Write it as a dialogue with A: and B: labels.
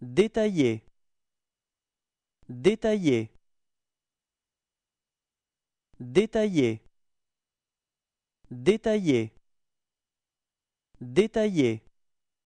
A: détaillé détaillé détaillé détaillé détaillé